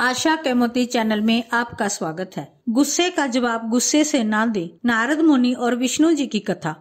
आशा के मोती चैनल में आपका स्वागत है गुस्से का जवाब गुस्से से ना दे नारद मुनि और विष्णु जी की कथा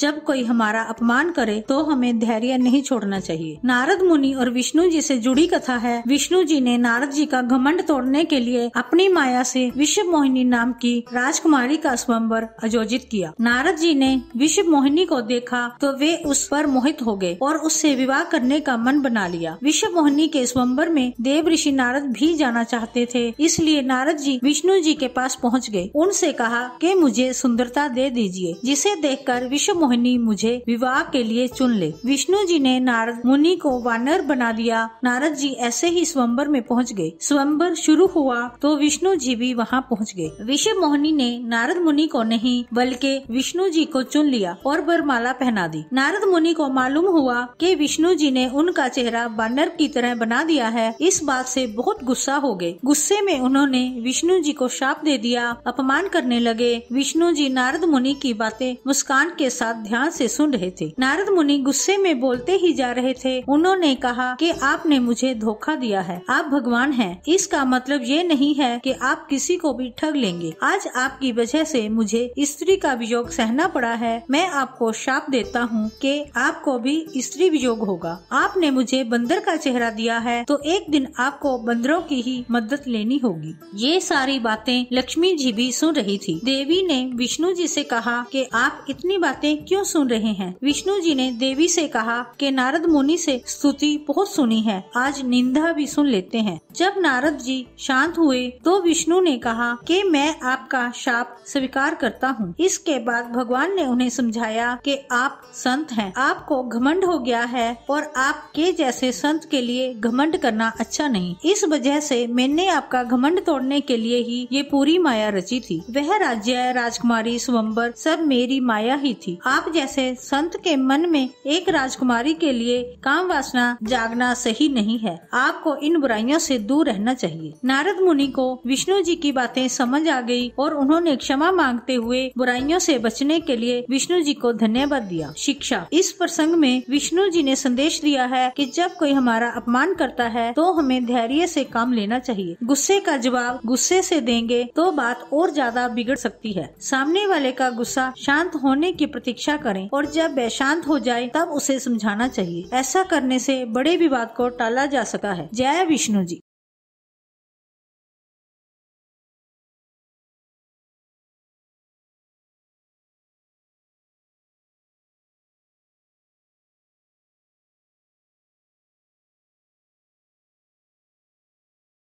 जब कोई हमारा अपमान करे तो हमें धैर्य नहीं छोड़ना चाहिए नारद मुनि और विष्णु जी से जुड़ी कथा है विष्णु जी ने नारद जी का घमंड तोड़ने के लिए अपनी माया से विश्व मोहिनी नाम की राजकुमारी का स्वयंवर आयोजित किया नारद जी ने विश्व मोहिनी को देखा तो वे उस पर मोहित हो गए और उससे विवाह करने का मन बना लिया विश्व मोहिनी के स्वयंवर में देव ऋषि नारद भी जाना चाहते थे इसलिए नारद जी विष्णु जी के पास पहुँच गए उनसे कहा के मुझे सुंदरता दे दीजिए जिसे कर विश्व मोहिनी मुझे विवाह के लिए चुन ले विष्णु जी ने नारद मुनि को वानर बना दिया नारद जी ऐसे ही स्वयंबर में पहुंच गए स्वयंबर शुरू हुआ तो विष्णु जी भी वहां पहुंच गए विषय मोहिनी ने नारद मुनि को नहीं बल्कि विष्णु जी को चुन लिया और बरमाला पहना दी नारद मुनि को मालूम हुआ कि विष्णु जी ने उनका चेहरा बानर की तरह बना दिया है इस बात से बहुत गुस्सा हो गए गुस्से में उन्होंने विष्णु जी को शाप दे दिया अपमान करने लगे विष्णु जी नारद मुनि की बातें मुस्कान के साथ बात ध्यान से सुन रहे थे नारद मुनि गुस्से में बोलते ही जा रहे थे उन्होंने कहा कि आपने मुझे धोखा दिया है आप भगवान हैं इसका मतलब ये नहीं है कि आप किसी को भी ठग लेंगे आज आपकी वजह से मुझे स्त्री का वियोग सहना पड़ा है मैं आपको शाप देता हूँ कि आपको भी स्त्री वियोग होगा आपने मुझे बंदर का चेहरा दिया है तो एक दिन आपको बंदरों की ही मदद लेनी होगी ये सारी बातें लक्ष्मी जी भी सुन रही थी देवी ने विष्णु जी से कहा कि आप इतनी बातें क्यों सुन रहे हैं विष्णु जी ने देवी से कहा कि नारद मुनि से स्तुति बहुत सुनी है आज निंदा भी सुन लेते हैं जब नारद जी शांत हुए तो विष्णु ने कहा कि मैं आपका शाप स्वीकार करता हूँ इसके बाद भगवान ने उन्हें समझाया कि आप संत हैं आपको घमंड हो गया है और आपके जैसे संत के लिए घमंड करना अच्छा नहीं इस वजह से मैंने आपका घमंड तोड़ने के लिए ही ये पूरी माया रची थी वह राज्य राजकुमारी स्वम्बर सब मेरी माया ही थी आप जैसे संत के मन में एक राजकुमारी के लिए काम वासना जागना सही नहीं है आपको इन बुराइयों से दूर रहना चाहिए नारद मुनि को विष्णु जी की बातें समझ आ गई और उन्होंने क्षमा मांगते हुए बुराइयों से बचने के लिए विष्णु जी को धन्यवाद दिया शिक्षा इस प्रसंग में विष्णु जी ने संदेश दिया है कि जब कोई हमारा अपमान करता है तो हमें धैर्य से काम लेना चाहिए गुस्से का जवाब गुस्से से देंगे तो बात और ज्यादा बिगड़ सकती है सामने वाले का गुस्सा शांत होने की प्रतीक्षा प्रतीक्षा करें और जब बेशांत हो जाए तब उसे समझाना चाहिए ऐसा करने से बड़े विवाद को टाला जा सका है जय विष्णु जी